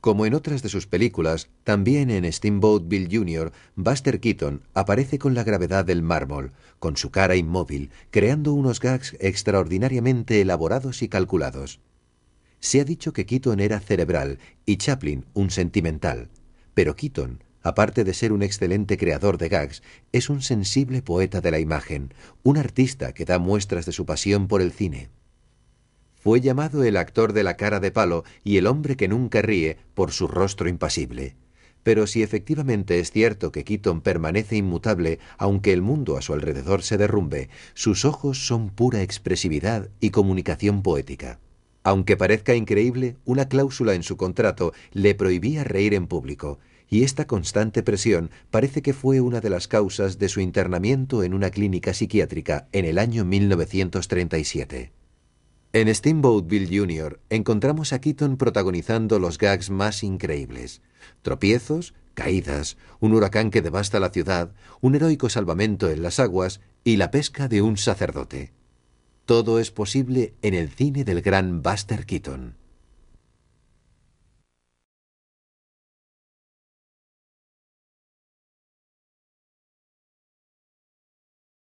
Como en otras de sus películas, también en Steamboat Bill Jr., Buster Keaton aparece con la gravedad del mármol, con su cara inmóvil, creando unos gags extraordinariamente elaborados y calculados. Se ha dicho que Keaton era cerebral y Chaplin un sentimental, pero Keaton, aparte de ser un excelente creador de gags, es un sensible poeta de la imagen, un artista que da muestras de su pasión por el cine fue llamado el actor de la cara de palo y el hombre que nunca ríe por su rostro impasible. Pero si efectivamente es cierto que Keaton permanece inmutable aunque el mundo a su alrededor se derrumbe, sus ojos son pura expresividad y comunicación poética. Aunque parezca increíble, una cláusula en su contrato le prohibía reír en público, y esta constante presión parece que fue una de las causas de su internamiento en una clínica psiquiátrica en el año 1937. En Steamboat Bill Jr. encontramos a Keaton protagonizando los gags más increíbles. Tropiezos, caídas, un huracán que devasta la ciudad, un heroico salvamento en las aguas y la pesca de un sacerdote. Todo es posible en el cine del gran Buster Keaton.